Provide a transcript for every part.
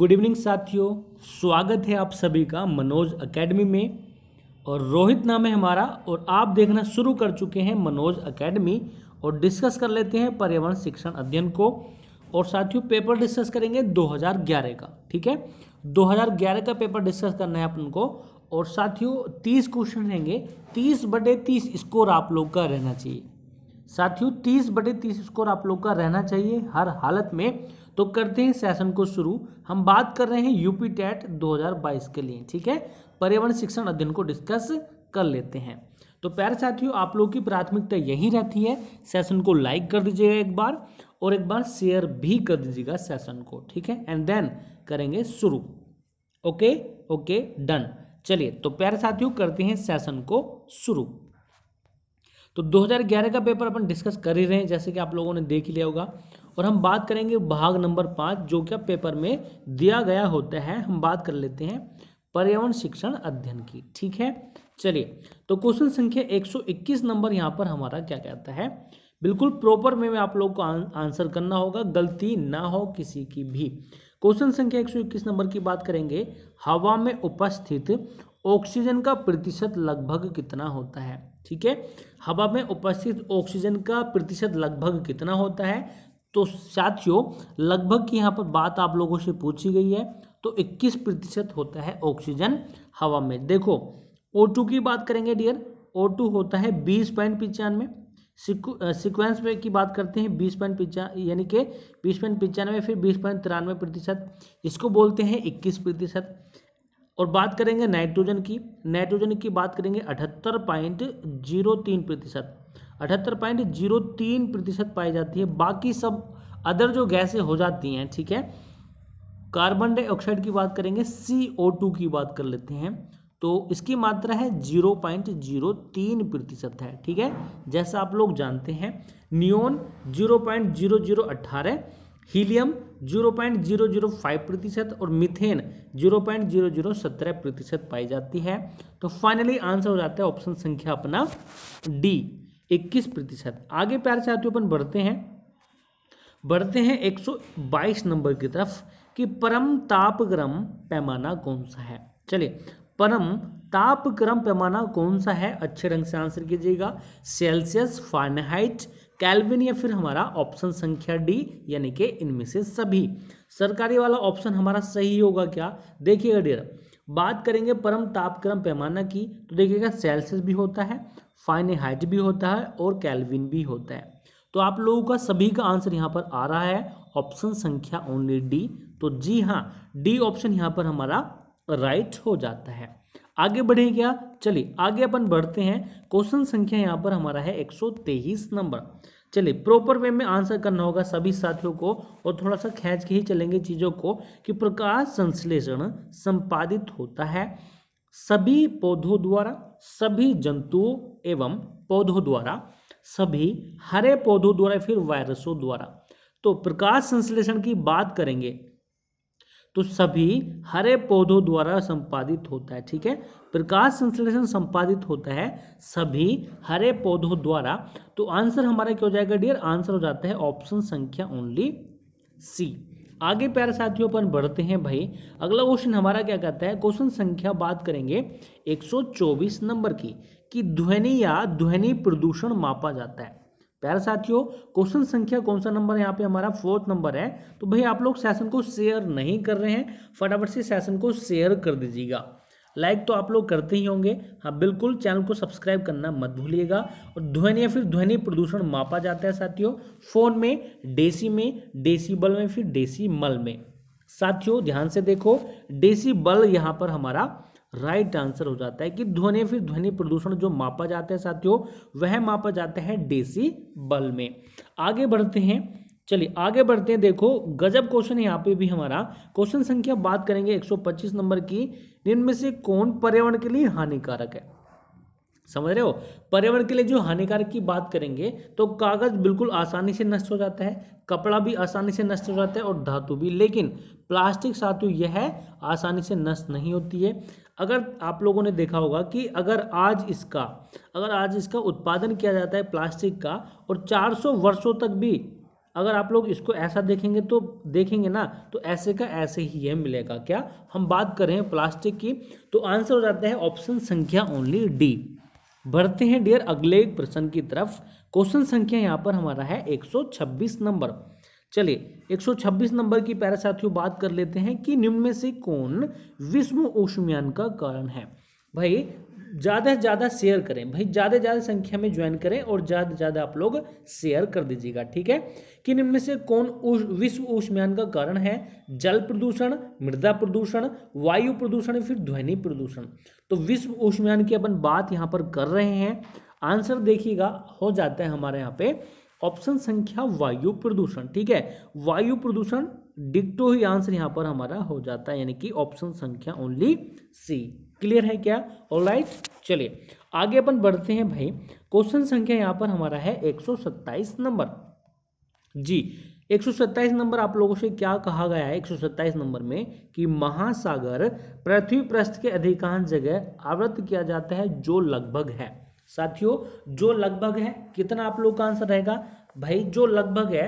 good evening साथियों स्वागत है आप सभी का मनोज एकेडमी में और रोहित नाम है हमारा और आप देखना शुरू कर चुके हैं मनोज एकेडमी और डिस्कस कर लेते हैं पर्यावरण शिक्षण अध्ययन को और साथियों पेपर डिस्कस करेंगे 2011 का ठीक है 2011 का पेपर डिस्कस करना है अपन को और साथियों तीस क्वेश्चन रहेंगे तीस बटे तीस स्कोर आप लोग का रहना चाहिए साथियों तीस बटे तीस स्कोर आप लोग का रहना चाहिए हर हालत में तो करते हैं सेशन को शुरू हम बात कर रहे हैं यूपी टेट 2022 के लिए ठीक है पर्यावरण शिक्षण अध्ययन को डिस्कस कर लेते हैं तो प्यारे साथियों आप लोगों की प्राथमिकता यही रहती है सेशन को लाइक कर दीजिएगा एक बार और एक बार शेयर भी कर दीजिएगा सेशन को ठीक है एंड देन करेंगे शुरू ओके ओके डन चलिए तो प्यारे साथियों करते हैं सेशन को शुरू तो 2011 का पेपर अपन डिस्कस कर ही रहे हैं जैसे कि आप लोगों ने देख ही लिया होगा और हम बात करेंगे भाग नंबर पाँच जो क्या पेपर में दिया गया होता है हम बात कर लेते हैं पर्यावरण शिक्षण अध्ययन की ठीक है चलिए तो क्वेश्चन संख्या 121 नंबर यहाँ पर हमारा क्या कहता है बिल्कुल प्रॉपर वे में आप लोग को आंसर करना होगा गलती ना हो किसी की भी क्वेश्चन संख्या 121 नंबर की बात करेंगे हवा में उपस्थित ऑक्सीजन का प्रतिशत लगभग कितना होता है ठीक है हवा में उपस्थित ऑक्सीजन का प्रतिशत लगभग कितना होता है तो साथियों लगभग की यहाँ पर बात आप लोगों से पूछी गई है तो 21 प्रतिशत होता है ऑक्सीजन हवा में देखो O2 की बात करेंगे डियर O2 होता है बीस पॉइंट पिचानवे सिक्वेंस में की बात करते हैं बीस पॉइंट पिचा यानी कि बीस पॉइंट पिचानवे फिर बीस पॉइंट तिरानवे प्रतिशत इसको बोलते हैं इक्कीस प्रतिशत और बात करेंगे नाइट्रोजन की नाइट्रोजन की बात करेंगे अठहत्तर पॉइंट जीरो तीन प्रतिशत अठहत्तर पॉइंट जीरो तीन प्रतिशत पाई जाती है बाकी सब अदर जो गैसें हो जाती हैं ठीक है कार्बन डाइऑक्साइड की बात करेंगे सी ओ टू की बात कर लेते हैं तो इसकी मात्रा है जीरो पॉइंट जीरो तीन प्रतिशत है ठीक है जैसा आप लोग जानते हैं neon zero point zero zero अट्ठारह helium zero point zero zero five प्रतिशत और methane zero point zero zero सत्रह प्रतिशत पाई जाती है तो फाइनली आंसर हो जाता है ऑप्शन संख्या अपना डी इक्कीस प्रतिशत आगे प्यार साथियों अपन बढ़ते हैं बढ़ते हैं 122 नंबर की तरफ कि परम तापक्रम पैमाना कौन सा है चलिए परम तापक्रम पैमाना कौन सा है अच्छे ढंग से आंसर कीजिएगा सेल्सियस फारेनहाइट कैल्विन या फिर हमारा ऑप्शन संख्या डी यानी कि इनमें से सभी सरकारी वाला ऑप्शन हमारा सही होगा क्या देखिएगा डेरा बात करेंगे परम तापक्रम पैमाना की तो देखिएगा सेल्सियस भी होता है फाइनहाइट भी होता है और कैलविन भी होता है तो आप लोगों का सभी का आंसर यहाँ पर आ रहा है ऑप्शन संख्या ओनली डी तो जी हाँ डी ऑप्शन यहाँ पर हमारा राइट हो जाता है आगे बढ़े क्या चलिए आगे अपन बढ़ते हैं क्वेश्चन संख्या यहाँ पर हमारा है एक नंबर चलिए प्रॉपर वे में आंसर करना होगा सभी साथियों को और थोड़ा सा खींच के ही चलेंगे चीज़ों को कि प्रकाश संश्लेषण संपादित होता है सभी पौधों द्वारा सभी जंतुओं एवं पौधों द्वारा सभी हरे पौधों द्वारा फिर वायरसों द्वारा तो प्रकाश संश्लेषण की बात करेंगे तो सभी हरे पौधों द्वारा संपादित होता है ठीक है प्रकाश संश्लेषण संपादित होता है सभी हरे पौधों द्वारा तो आंसर हमारा क्या हो जाएगा डियर आंसर हो जाता है ऑप्शन संख्या ओनली सी आगे प्यारे साथियों पर बढ़ते हैं भाई अगला क्वेश्चन हमारा क्या कहता है क्वेश्चन संख्या बात करेंगे 124 नंबर की कि ध्वनि या ध्वनि प्रदूषण मापा जाता है प्यारे साथियों क्वेश्चन संख्या कौन सा नंबर यहाँ पे हमारा फोर्थ नंबर है तो भाई आप लोग सेशन को शेयर नहीं कर रहे हैं फटाफट से सेशन को शेयर कर दीजिएगा लाइक तो आप लोग करते ही होंगे हाँ बिल्कुल चैनल को सब्सक्राइब करना मत भूलिएगा और ध्वनि या फिर ध्वनि प्रदूषण मापा जाता है साथियों फोन में डेसी में डेसीबल में फिर डेसीमल में साथियों ध्यान से देखो डेसीबल यहाँ पर हमारा राइट आंसर हो जाता है कि ध्वनि फिर ध्वनि प्रदूषण जो मापा जाता है साथियों वह मापा जाता है डेसी बल में आगे बढ़ते हैं चलिए आगे बढ़ते हैं देखो गजब क्वेश्चन है यहाँ पे भी हमारा क्वेश्चन संख्या बात करेंगे 125 नंबर की निम्न से कौन पर्यावरण के लिए हानिकारक है समझ रहे हो पर्यावरण के लिए जो हानिकारक की बात करेंगे तो कागज बिल्कुल आसानी से नष्ट हो जाता है कपड़ा भी आसानी से नष्ट हो जाता है और धातु भी लेकिन प्लास्टिक साथियों यह आसानी से नष्ट नहीं होती है अगर आप लोगों ने देखा होगा कि अगर आज इसका अगर आज इसका उत्पादन किया जाता है प्लास्टिक का और 400 वर्षों तक भी अगर आप लोग इसको ऐसा देखेंगे तो देखेंगे ना तो ऐसे का ऐसे ही है मिलेगा क्या हम बात कर रहे हैं प्लास्टिक की तो आंसर हो जाता है ऑप्शन संख्या ओनली डी बढ़ते हैं डियर अगले प्रश्न की तरफ क्वेश्चन संख्या यहाँ पर हमारा है एक नंबर चलिए 126 नंबर की प्यारे साथियों बात कर लेते हैं कि निम्न में से कौन विश्व ओष्मयान का कारण है भाई ज़्यादा से ज़्यादा शेयर करें भाई ज़्यादा से ज़्यादा संख्या में ज्वाइन करें और ज़्यादा से ज़्यादा आप लोग शेयर कर दीजिएगा ठीक है कि निम्न में से कौन विश्व ऊष्मयान का कारण है जल प्रदूषण मृदा प्रदूषण वायु प्रदूषण फिर ध्वनि प्रदूषण तो विश्व ऊष्मयान की अपन बात यहाँ पर कर रहे हैं आंसर देखिएगा हो जाता है हमारे यहाँ पे ऑप्शन संख्या वायु प्रदूषण ठीक है वायु प्रदूषण डिक्टो ही आंसर यहां पर हमारा हो जाता है यानी कि ऑप्शन संख्या ओनली सी क्लियर है क्या ऑल राइट चलिए आगे अपन बढ़ते हैं भाई क्वेश्चन संख्या यहां पर हमारा है 127 नंबर जी 127 नंबर आप लोगों से क्या कहा गया है 127 नंबर में कि महासागर पृथ्वी पृष्ठ के अधिकांश जगह आवृत किया जाता है जो लगभग है साथियों जो लगभग है कितना आप लोग का आंसर रहेगा भाई जो लगभग है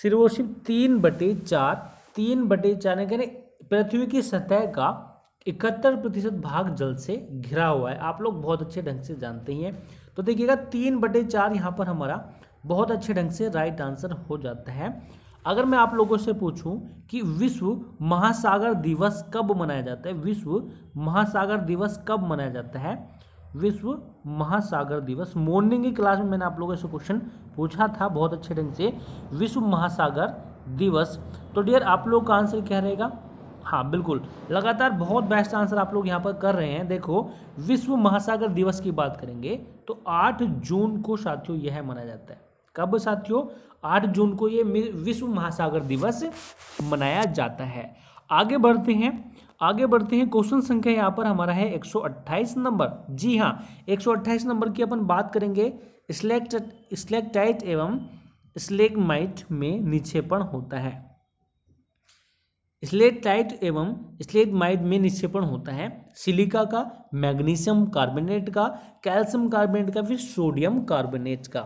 सिर्फ और सिर्फ तीन बटे चार तीन बटे चार यानी पृथ्वी की सतह का इकहत्तर प्रतिशत भाग जल से घिरा हुआ है आप लोग बहुत अच्छे ढंग से जानते ही हैं तो देखिएगा तीन बटे चार यहाँ पर हमारा बहुत अच्छे ढंग से राइट आंसर हो जाता है अगर मैं आप लोगों से पूछूं कि विश्व महासागर दिवस कब मनाया जाता है विश्व महासागर दिवस कब मनाया जाता है विश्व महासागर दिवस मॉर्निंग की क्लास में मैंने आप लोगों से क्वेश्चन पूछा था बहुत अच्छे ढंग से विश्व महासागर दिवस तो डियर आप लोग का आंसर क्या रहेगा हाँ बिल्कुल लगातार बहुत बेस्ट आंसर आप लोग यहाँ पर कर रहे हैं देखो विश्व महासागर दिवस की बात करेंगे तो 8 जून को साथियों यह मनाया जाता है कब साथियों 8 जून को ये विश्व महासागर दिवस मनाया जाता है आगे बढ़ते हैं आगे बढ़ते हैं क्वेश्चन संख्या यहाँ पर हमारा है 128 नंबर जी हाँ 128 नंबर की अपन बात करेंगे स्लेक्ट स्लेक्टाइट एवं स्लेगमाइट में निक्षेपण होता है स्लेटाइट एवं स्लेटमाइट में निक्षेपण होता है सिलिका का मैग्नीशियम कार्बोनेट का कैल्शियम कार्बोनेट का फिर सोडियम कार्बोनेट का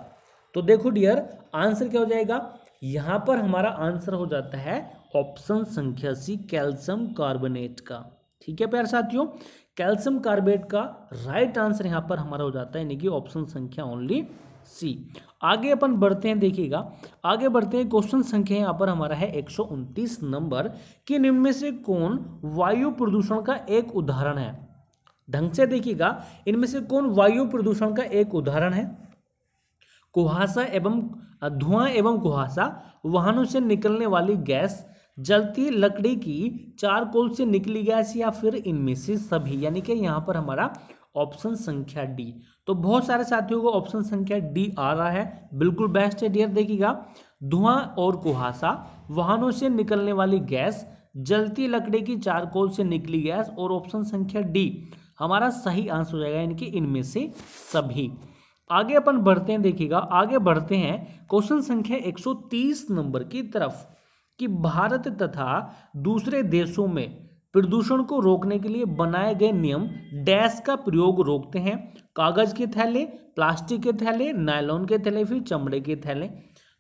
तो देखो डियर आंसर क्या हो जाएगा यहाँ पर हमारा आंसर हो जाता है ऑप्शन संख्या सी कैल्शियम कार्बोनेट का ठीक है प्यार साथियों कैल्शियम कार्बोनेट का राइट आंसर यहाँ पर हमारा हो जाता है यानी कि ऑप्शन संख्या ओनली सी आगे अपन बढ़ते हैं देखिएगा आगे बढ़ते हैं क्वेश्चन संख्या यहाँ पर हमारा है एक नंबर कि निम्न में से कौन वायु प्रदूषण का एक उदाहरण है ढंग से देखिएगा इनमें से कौन वायु प्रदूषण का एक उदाहरण है कुहासा एवं धुआं एवं कुहासा वाहनों से निकलने वाली गैस जलती लकड़ी की चार कोल से निकली गैस या फिर इनमें से सभी यानी कि यहाँ पर हमारा ऑप्शन संख्या डी तो बहुत सारे साथियों को ऑप्शन संख्या डी आ रहा है बिल्कुल बेस्ट है डियर देखिएगा धुआं और कुहासा वाहनों से निकलने वाली गैस जलती लकड़ी की चार कोल से निकली गैस और ऑप्शन संख्या डी हमारा सही आंसर हो जाएगा यानी कि इनमें से सभी आगे अपन बढ़ते हैं देखिएगा आगे बढ़ते हैं क्वेश्चन संख्या 130 नंबर की तरफ कि भारत तथा दूसरे देशों में प्रदूषण को रोकने के लिए बनाए गए नियम डैश का प्रयोग रोकते हैं कागज के थैले प्लास्टिक के थैले नायलॉन के थैले फिर चमड़े के थैले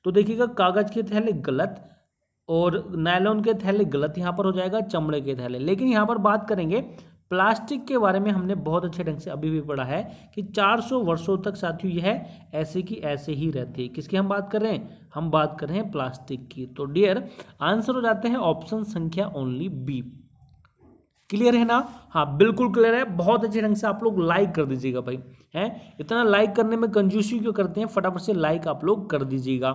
तो देखिएगा कागज के थैले गलत और नायलॉन के थैले गलत यहाँ पर हो जाएगा चमड़े के थैले लेकिन यहाँ पर बात करेंगे प्लास्टिक के बारे में हमने बहुत अच्छे ढंग से अभी भी पढ़ा है कि 400 वर्षों तक साथियों यह ऐसे की ऐसे ही रहती है किसकी हम बात कर रहे हैं हम बात कर रहे हैं प्लास्टिक की तो डियर आंसर हो जाते हैं ऑप्शन संख्या ओनली बी क्लियर है ना हाँ बिल्कुल क्लियर है बहुत अच्छे ढंग से आप लोग लाइक कर दीजिएगा भाई हैं इतना लाइक करने में कंजूसी क्यों करते हैं फटाफट से लाइक आप लोग कर दीजिएगा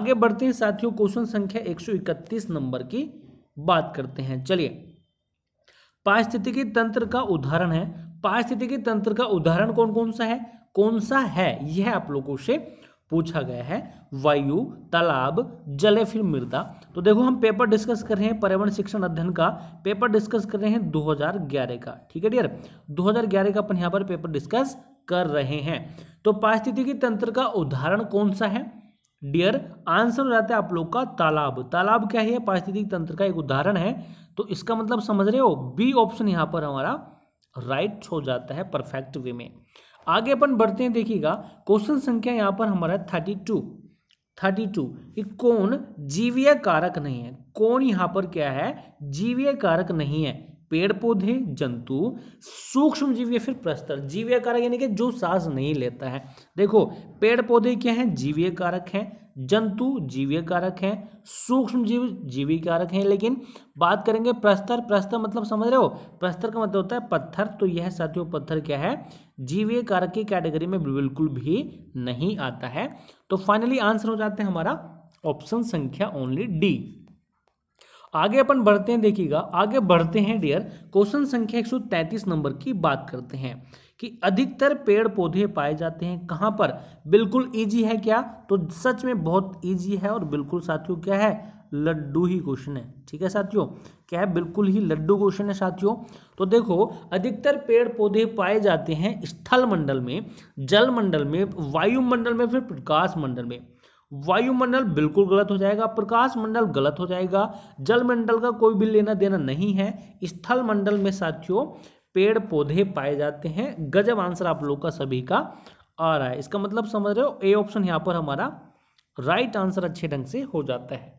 आगे बढ़ते हैं साथियों क्वेश्चन संख्या 131 नंबर की बात करते हैं चलिए पारिस्थितिकी तंत्र का उदाहरण है पारिस्थितिकी तंत्र का उदाहरण कौन कौन सा है कौन सा है यह आप लोगों से पूछा गया है वायु तालाब जल फिर मृदा तो देखो हम पेपर डिस्कस कर रहे हैं पर्यावरण शिक्षण अध्ययन का पेपर डिस्कस कर रहे हैं 2011 का ठीक है डियर 2011 का अपन यहाँ पर पेपर डिस्कस कर रहे हैं तो पारिस्थितिकी तंत्र का उदाहरण कौन सा है डियर आंसर हो जाता है आप लोग का तालाब तालाब क्या है पारिस्थितिक तंत्र का एक उदाहरण है तो इसका मतलब समझ रहे हो बी ऑप्शन यहाँ पर हमारा राइट हो जाता है परफेक्ट वे में आगे अपन बढ़ते हैं देखिएगा क्वेश्चन संख्या यहाँ पर हमारा थर्टी टू थर्टी टू कौन जीवीय कारक नहीं है कौन यहाँ पर क्या है जीवीय कारक नहीं है पेड़ पौधे जंतु सूक्ष्म जीव या फिर प्रस्तर जीवी कारक यानी कि जो सांस नहीं लेता है देखो पेड़ पौधे क्या हैं जीवी कारक हैं जंतु जीवी कारक हैं सूक्ष्म जीव जीवी कारक हैं लेकिन बात करेंगे प्रस्तर प्रस्तर मतलब समझ रहे हो प्रस्तर का मतलब होता है पत्थर तो यह साथियों पत्थर क्या है जीवी कारक की कैटेगरी में बिल्कुल भी नहीं आता है तो फाइनली आंसर हो जाते हैं हमारा ऑप्शन संख्या ओनली डी आगे अपन बढ़ते हैं देखिएगा आगे बढ़ते हैं डियर क्वेश्चन संख्या 133 नंबर की बात करते हैं कि अधिकतर पेड़ पौधे पाए जाते हैं कहाँ पर बिल्कुल इजी है क्या तो सच में बहुत इजी है और बिल्कुल साथियों क्या है लड्डू ही क्वेश्चन है ठीक है साथियों क्या है बिल्कुल ही लड्डू क्वेश्चन है साथियों तो देखो अधिकतर पेड़ पौधे पाए जाते हैं स्थल मंडल में जल मंडल में वायुमंडल में फिर प्रकाश मंडल में वायुमंडल बिल्कुल गलत हो जाएगा प्रकाश मंडल गलत हो जाएगा जल मंडल का कोई भी लेना देना नहीं है स्थल मंडल में साथियों पेड़ पौधे पाए जाते हैं गजब आंसर आप लोग का सभी का आ रहा है इसका मतलब समझ रहे हो ए ऑप्शन यहाँ पर हमारा राइट आंसर अच्छे ढंग से हो जाता है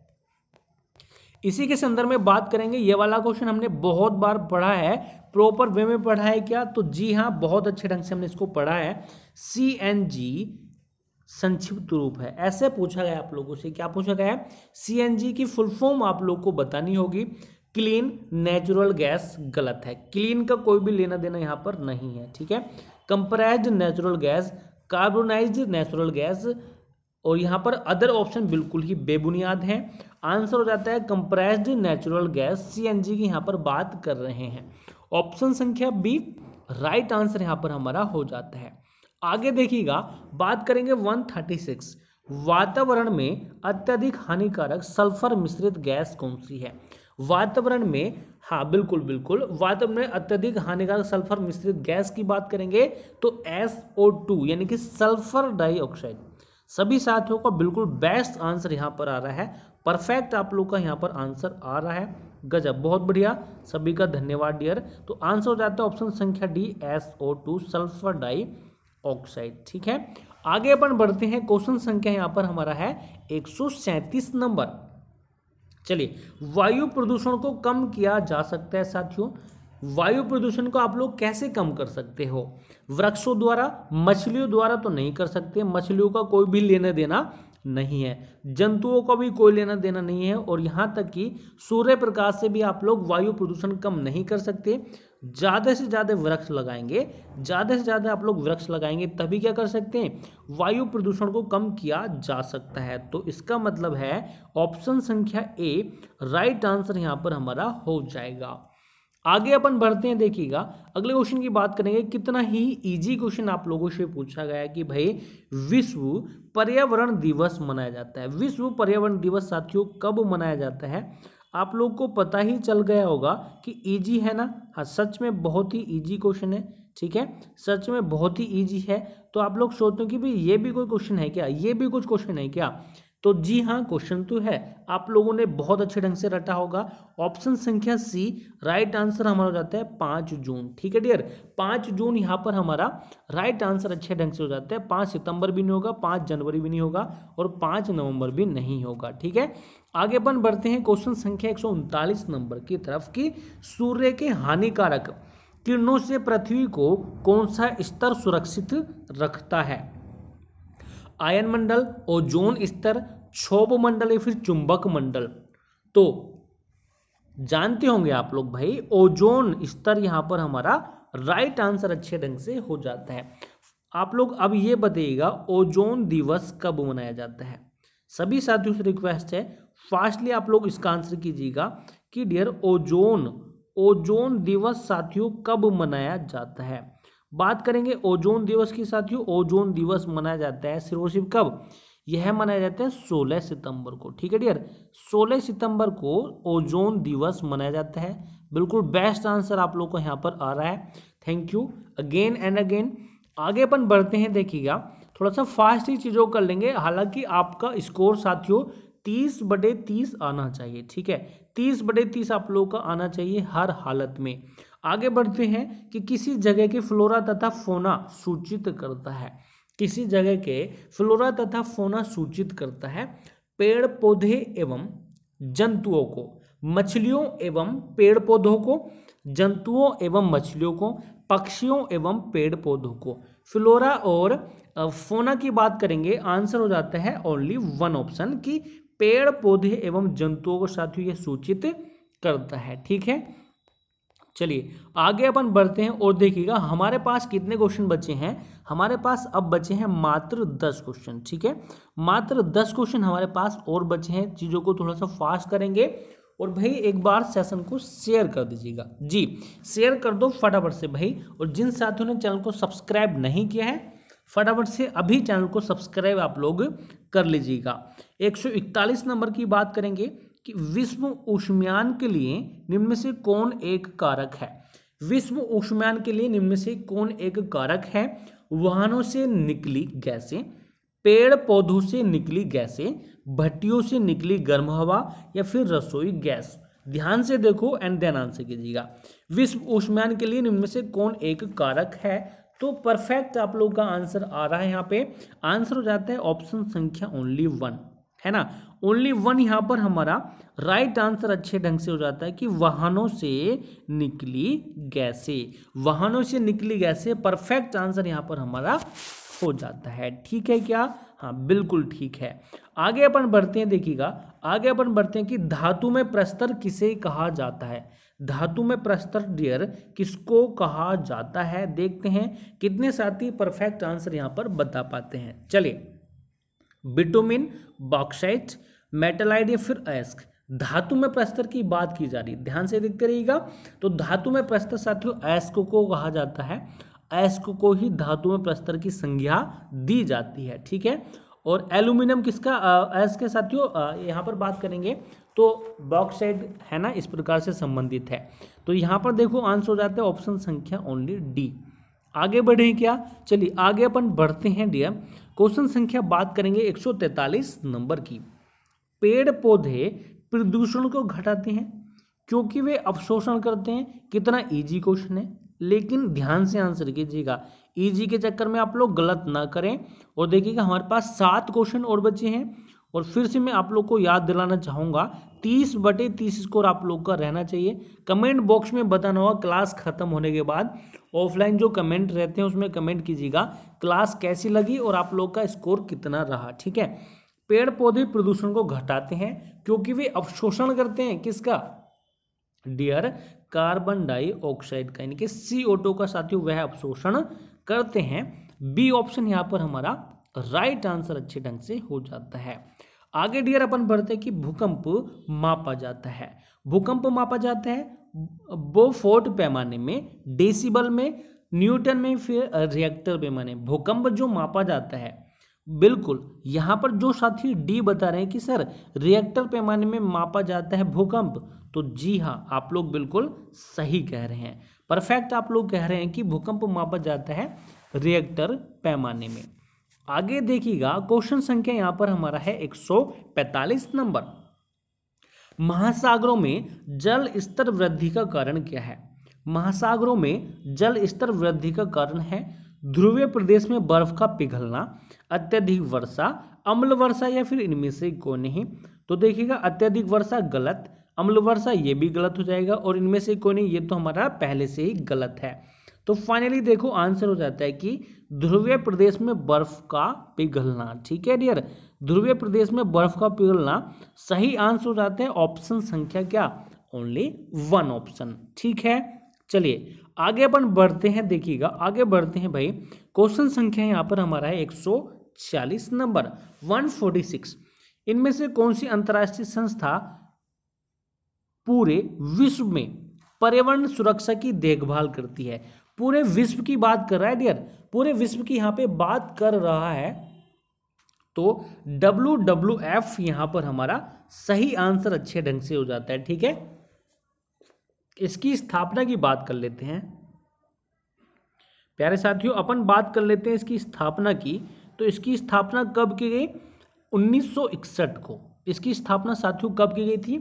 इसी के संदर्भ में बात करेंगे ये वाला क्वेश्चन हमने बहुत बार पढ़ा है प्रॉपर वे में पढ़ा है क्या तो जी हाँ बहुत अच्छे ढंग से हमने इसको पढ़ा है सी एन जी संक्षिप्त रूप है ऐसे पूछा गया आप लोगों से क्या पूछा गया है जी की फुल फॉर्म आप लोग को बतानी होगी क्लीन नेचुरल गैस गलत है क्लीन का कोई भी लेना देना यहाँ पर नहीं है ठीक है compressed natural gas carbonise natural gas और यहाँ पर अदर ऑप्शन बिल्कुल ही बेबुनियाद हैं आंसर हो जाता है कंप्रेस्ड नेचुरल गैस जी की यहाँ पर बात कर रहे हैं ऑप्शन संख्या बी राइट आंसर यहाँ पर हमारा हो जाता है आगे देखिएगा बात करेंगे 136 वातावरण में अत्यधिक हानिकारक सल्फर मिश्रित गैस कौन सी है वातावरण में हाँ बिल्कुल बिल्कुल वातावरण में अत्यधिक हानिकारक सल्फर मिश्रित गैस की बात करेंगे तो एस ओ टू यानी कि सल्फर डाइऑक्साइड सभी साथियों का बिल्कुल बेस्ट आंसर यहाँ पर आ रहा है परफेक्ट आप लोग का यहाँ पर आंसर आ रहा है गजब बहुत बढ़िया सभी का धन्यवाद डियर तो आंसर हो जाता है ऑप्शन संख्या D S O two sulphur dioxide ठीक है आगे अपन बढ़ते हैं क्वेश्चन संख्या यहाँ पर हमारा है एक नंबर चलिए वायु प्रदूषण को कम किया जा सकता है साथियों वायु प्रदूषण को आप लोग कैसे कम कर सकते हो वृक्षों द्वारा मछलियों द्वारा तो नहीं कर सकते मछलियों का कोई भी लेना देना नहीं है जंतुओं का भी कोई लेना देना नहीं है और यहाँ तक कि सूर्य प्रकाश से भी आप लोग वायु प्रदूषण कम नहीं कर सकते ज़्यादा से ज़्यादा वृक्ष लगाएंगे ज़्यादा से ज़्यादा आप लोग वृक्ष लगाएंगे तभी क्या कर सकते हैं वायु प्रदूषण को कम किया जा सकता है तो इसका मतलब है ऑप्शन संख्या ए राइट आंसर यहाँ पर हमारा हो जाएगा आगे अपन बढ़ते हैं देखिएगा अगले क्वेश्चन की बात करेंगे कितना ही इजी क्वेश्चन आप लोगों से पूछा गया कि भाई विश्व पर्यावरण दिवस मनाया जाता है विश्व पर्यावरण दिवस साथियों कब मनाया जाता है आप लोग को पता ही चल गया होगा कि इजी है ना हाँ सच में बहुत ही इजी क्वेश्चन है ठीक है सच में बहुत ही इजी है तो आप लोग सोचते हो कि भाई ये भी कोई क्वेश्चन है क्या ये भी कुछ क्वेश्चन है क्या तो जी हाँ क्वेश्चन तो है आप लोगों ने बहुत अच्छे ढंग से रटा होगा ऑप्शन संख्या सी राइट आंसर हमारा हो जाता है पाँच जून ठीक है डियर पाँच जून यहाँ पर हमारा राइट आंसर अच्छे ढंग से हो जाता है पाँच सितंबर भी नहीं होगा पाँच जनवरी भी नहीं होगा और पाँच नवंबर भी नहीं होगा ठीक है आगे अपन बढ़ते हैं क्वेश्चन संख्या एक नंबर की तरफ कि सूर्य के हानिकारक किरणों से पृथ्वी को कौन सा स्तर सुरक्षित रखता है आयन मंडल ओजोन स्तर क्षोभ मंडल या फिर चुंबक मंडल तो जानते होंगे आप लोग भाई ओजोन स्तर यहाँ पर हमारा राइट आंसर अच्छे ढंग से हो जाता है आप लोग अब ये बताइएगा ओजोन दिवस कब मनाया जाता है सभी साथियों से रिक्वेस्ट है फास्टली आप लोग इसका आंसर कीजिएगा कि डियर ओजोन ओजोन दिवस साथियों कब मनाया जाता है बात करेंगे ओजोन दिवस की साथियों ओजोन दिवस मनाया जाता है सिर्फ सिर्फ कब यह मनाया जाता है 16 सितंबर को ठीक है डियर 16 सितंबर को ओजोन दिवस मनाया जाता है बिल्कुल बेस्ट आंसर आप लोग को यहाँ पर आ रहा है thank you again and again आगे अपन बढ़ते हैं देखिएगा थोड़ा सा फास्ट ही चीज़ों कर लेंगे हालांकि आपका स्कोर साथियों तीस बटे तीस आना चाहिए ठीक है तीस बटे तीस आप लोगों का आना चाहिए हर हालत में आगे बढ़ते हैं कि किसी जगह की फ्लोरा तथा फोना सूचित करता है किसी जगह के फ्लोरा तथा फोना सूचित करता है पेड़ पौधे एवं जंतुओं को मछलियों एवं पेड़ पौधों को जंतुओं एवं मछलियों को पक्षियों एवं पेड़ पौधों को फ्लोरा और फोना की बात करेंगे आंसर हो जाता है ओनली वन ऑप्शन की पेड़ पौधे एवं जंतुओं को साथ यह सूचित करता है ठीक है चलिए आगे अपन बढ़ते हैं और देखिएगा हमारे पास कितने क्वेश्चन बचे हैं हमारे पास अब बचे हैं मात्र दस क्वेश्चन ठीक है मात्र दस क्वेश्चन हमारे पास और बचे हैं चीज़ों को थोड़ा सा फास्ट करेंगे और भाई एक बार सेशन को शेयर कर दीजिएगा जी शेयर कर दो फटाफट से भाई और जिन साथियों ने चैनल को सब्सक्राइब नहीं किया है फटाफट से अभी चैनल को सब्सक्राइब आप लोग कर लीजिएगा 141 नंबर की बात करेंगे कि विश्व उष्म्यान के लिए निम्न से कौन एक कारक है विश्व उष्म्यान के लिए निम्न से कौन एक कारक है वाहनों से निकली गैसें पेड़ पौधों से निकली गैसें भट्टियों से निकली गर्म हवा या फिर रसोई गैस ध्यान से देखो एंड देन आंसर कीजिएगा विश्व उष्म्यान के लिए निम्न से कौन एक कारक है तो परफेक्ट आप लोग का आंसर आ रहा है यहाँ पे आंसर हो जाता है ऑप्शन संख्या ओनली वन है ना ओनली वन यहाँ पर हमारा राइट right आंसर अच्छे ढंग से हो जाता है कि वाहनों से निकली गैसे वाहनों से निकली गैसे परफेक्ट आंसर यहाँ पर हमारा हो जाता है ठीक है क्या हाँ बिल्कुल ठीक है आगे अपन बढ़ते हैं देखिएगा आगे अपन बढ़ते हैं कि धातु में प्रस्तर किसे कहा जाता है धातु में प्रस्तर डियर किसको कहा जाता है देखते हैं कितने साथी परफेक्ट आंसर यहां पर बता पाते हैं चलिए बिटोमिन बॉक्साइट मेटेलाइड या फिर अयस्क धातु में प्रस्तर की बात की जा रही है ध्यान से देखते रहिएगा तो धातु में प्रस्तर साथियों अयस्क को कहा जाता है अयस्क को ही धातु में प्रस्तर की संज्ञा दी जाती है ठीक है और एल्यूमिनियम किसका अयस्क के साथियों यहाँ पर बात करेंगे तो बॉक्साइड है ना इस प्रकार से संबंधित है तो यहाँ पर देखो आंसर हो जाता है ऑप्शन संख्या ओनली डी आगे बढ़े क्या चलिए आगे अपन बढ़ते हैं डियर क्वेश्चन संख्या बात करेंगे 143 नंबर की पेड़ पौधे प्रदूषण को घटाते हैं क्योंकि वे अवशोषण करते हैं कितना इजी क्वेश्चन है लेकिन ध्यान से आंसर कीजिएगा इजी के चक्कर में आप लोग गलत ना करें और देखिएगा हमारे पास सात क्वेश्चन और बचे हैं और फिर से मैं आप लोग को याद दिलाना चाहूँगा तीस बटे तीस स्कोर आप लोग का रहना चाहिए कमेंट बॉक्स में बताना होगा क्लास खत्म होने के बाद ऑफलाइन जो कमेंट रहते हैं उसमें कमेंट कीजिएगा क्लास कैसी लगी और आप लोग का स्कोर कितना रहा ठीक है पेड़ पौधे प्रदूषण को घटाते हैं क्योंकि वे अवशोषण करते हैं किसका डियर कार्बन डाइऑक्साइड का यानी कि सी का साथियों वह अवशोषण करते हैं बी ऑप्शन यहाँ पर हमारा राइट आंसर अच्छे ढंग से हो जाता है आगे डियर अपन बढ़ते कि भूकंप मापा जाता है भूकंप मापा जाता है फोर्ट पैमाने में डेसिबल में न्यूटन में फिर रिएक्टर पैमाने भूकंप जो मापा जाता है बिल्कुल यहाँ पर जो साथी डी बता रहे हैं कि सर रिएक्टर पैमाने में मापा जाता है भूकंप तो जी हाँ आप लोग बिल्कुल सही कह रहे हैं परफेक्ट आप लोग कह रहे हैं कि भूकंप मापा जाता है रिएक्टर पैमाने में आगे देखिएगा क्वेश्चन संख्या यहां पर हमारा है 145 नंबर महासागरों में जल स्तर वृद्धि का कारण क्या है महासागरों में जल स्तर वृद्धि का कारण है ध्रुवीय प्रदेश में बर्फ का पिघलना अत्यधिक वर्षा अम्ल वर्षा या फिर इनमें से कौन नहीं तो देखिएगा अत्यधिक वर्षा गलत अम्ल वर्षा ये भी गलत हो जाएगा और इनमें से कोई नहीं ये तो हमारा पहले से ही गलत है तो फाइनली देखो आंसर हो जाता है कि ध्रुवीय प्रदेश में बर्फ का पिघलना ठीक है डियर ध्रुवीय प्रदेश में बर्फ का पिघलना सही आंसर हो जाता है ऑप्शन संख्या क्या ओनली वन ऑप्शन ठीक है चलिए आगे अपन बढ़ते हैं देखिएगा आगे बढ़ते हैं भाई क्वेश्चन संख्या यहाँ पर हमारा है 140 नंबर 146 इनमें से कौन सी अंतर्राष्ट्रीय संस्था पूरे विश्व में पर्यावरण सुरक्षा की देखभाल करती है पूरे विश्व की बात कर रहा है डियर पूरे विश्व की यहाँ पे बात कर रहा है तो डब्ल्यू डब्ल्यू एफ यहां पर हमारा सही आंसर अच्छे ढंग से हो जाता है ठीक है इसकी स्थापना की बात कर लेते हैं प्यारे साथियों अपन बात कर लेते हैं इसकी स्थापना की तो इसकी स्थापना कब की गई 1961 को इसकी स्थापना साथियों कब की गई थी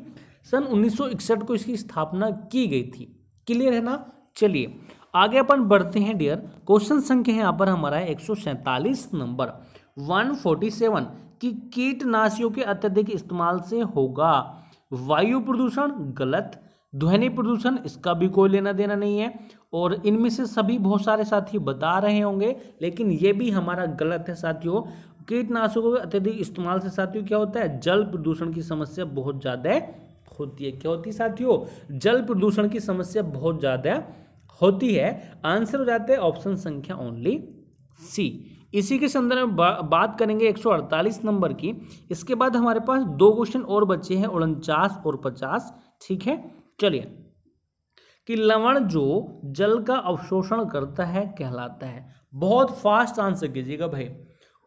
सन 1961 को इसकी स्थापना की गई थी क्लियर है ना चलिए आगे अपन बढ़ते हैं डियर क्वेश्चन संख्या यहाँ पर हमारा है एक नंबर 147 कि कीटनाशियों के अत्यधिक इस्तेमाल से होगा वायु प्रदूषण गलत ध्वनि प्रदूषण इसका भी कोई लेना देना नहीं है और इनमें से सभी बहुत सारे साथी बता रहे होंगे लेकिन ये भी हमारा गलत है साथियों कीटनाशकों के अत्यधिक इस्तेमाल से साथियों क्या होता है जल प्रदूषण की समस्या बहुत ज़्यादा होती है क्या होती है साथियों जल प्रदूषण की समस्या बहुत ज़्यादा होती है आंसर हो जाते हैं ऑप्शन संख्या ओनली सी इसी के संदर्भ में बा, बात करेंगे 148 नंबर की इसके बाद हमारे पास दो क्वेश्चन और बचे हैं उनचास और 50 ठीक है चलिए कि लवण जो जल का अवशोषण करता है कहलाता है बहुत फास्ट आंसर कीजिएगा भाई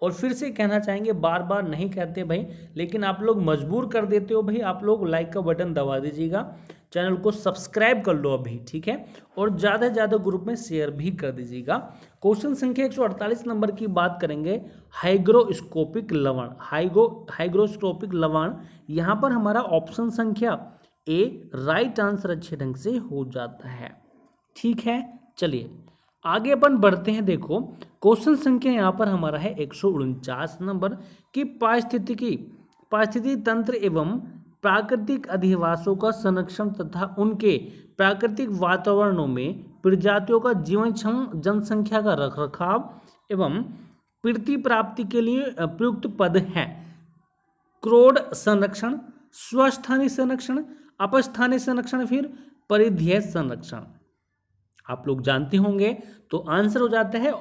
और फिर से कहना चाहेंगे बार बार नहीं कहते भाई लेकिन आप लोग मजबूर कर देते हो भाई आप लोग लाइक का बटन दबा दीजिएगा चैनल को सब्सक्राइब कर लो अभी ठीक है और ज़्यादा से ज़्यादा ग्रुप में शेयर भी कर दीजिएगा क्वेश्चन संख्या एक नंबर की बात करेंगे हाइग्रोस्कोपिक लवण हाइग्रो हाइग्रोस्कोपिक लवण यहाँ पर हमारा ऑप्शन संख्या ए राइट आंसर अच्छे ढंग से हो जाता है ठीक है चलिए आगे अपन बढ़ते हैं देखो क्वेश्चन संख्या यहाँ पर हमारा है एक नंबर कि पारिस्थितिकी पारिस्थिति तंत्र एवं प्राकृतिक अधिवासों का संरक्षण तथा उनके प्राकृतिक वातावरणों में प्रजातियों का जीवन क्षम जनसंख्या का रख रखाव एवं प्रति प्राप्ति के लिए प्रयुक्त पद हैं क्रोड संरक्षण स्वस्थानीय संरक्षण अपस्थानी संरक्षण फिर परिध्यय संरक्षण आप लोग जानते होंगे तो आंसर हो जाता है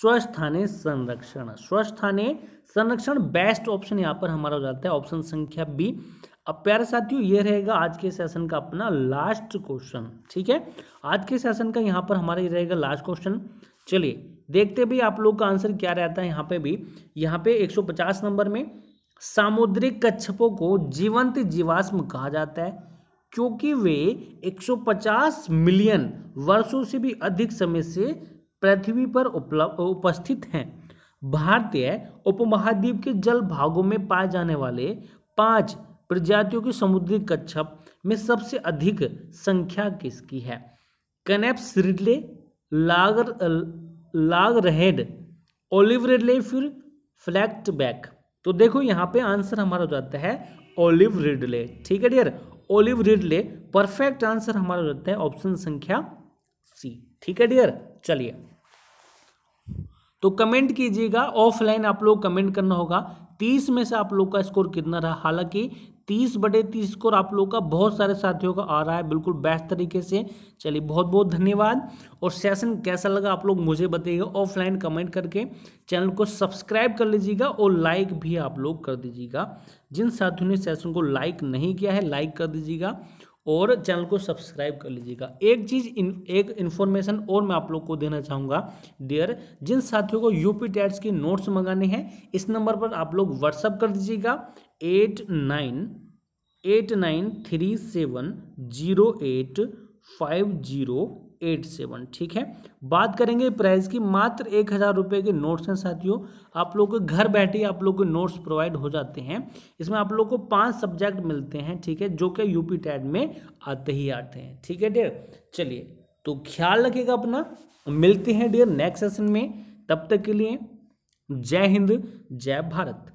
स्वस्थाने संरक्षण स्वस्थाने संरक्षण बेस्ट ऑप्शन यहाँ पर हमारा हो जाता है ऑप्शन संख्या बी अब प्यारे साथियों ये रहेगा आज के सेशन का अपना लास्ट क्वेश्चन ठीक है आज के सेशन का यहाँ पर हमारा ये रहेगा लास्ट क्वेश्चन चलिए देखते भी आप लोग का आंसर क्या रहता है यहाँ पे भी यहाँ पे 150 नंबर में सामुद्रिक कच्छपों को जीवंत जीवाश्म कहा जाता है क्योंकि वे 150 मिलियन वर्षों से भी अधिक समय से पृथ्वी पर उपलब्ध उपस्थित हैं भारतीय उपमहाद्वीप के जल भागों में पाए जाने वाले पांच प्रजातियों की समुद्री कच्छप में सबसे अधिक संख्या किसकी है कनेप्स रिडले लागर लाग रेड ओलिव रिडले फिर फ्लैक्ट बैक तो देखो यहाँ पे आंसर हमारा हो जाता है ओलिव रिडले ठीक है dear olive ridley perfect answer हमारा रहता है ऑप्शन संख्या सी ठीक है डियर चलिए तो कमेंट कीजिएगा ऑफलाइन आप लोग कमेंट करना होगा तीस में से आप लोग का स्कोर कितना रहा हालांकि तीस बटे तीस स्कोर आप लोग का बहुत सारे साथियों का आ रहा है बिल्कुल बेस्ट तरीके से चलिए बहुत बहुत धन्यवाद और सेशन कैसा लगा आप लोग मुझे बताइएगा ऑफलाइन कमेंट करके चैनल को सब्सक्राइब कर लीजिएगा और लाइक भी आप लोग कर दीजिएगा जिन साथियों ने सेशन को लाइक नहीं किया है लाइक कर दीजिएगा और चैनल को सब्सक्राइब कर लीजिएगा एक चीज़ इन, एक इन्फॉर्मेशन और मैं आप लोग को देना चाहूँगा डियर जिन साथियों को यूपी टैट्स की नोट्स मंगाने हैं इस नंबर पर आप लोग व्हाट्सअप कर दीजिएगा eight nine eight nine three seven zero eight five zero eight seven ठीक है बात करेंगे प्राइस की मात्र एक हज़ार रुपये के नोट्स हैं साथियों आप लोग के घर बैठे आप लोग को नोट्स प्रोवाइड हो जाते हैं इसमें आप लोग को पांच सब्जेक्ट मिलते हैं ठीक है जो कि यूपी टैड में आते ही आते हैं ठीक है डेयर चलिए तो ख्याल रखिएगा अपना मिलते हैं डेयर नेक्स्ट सेशन में तब तक के लिए जय हिंद जय भारत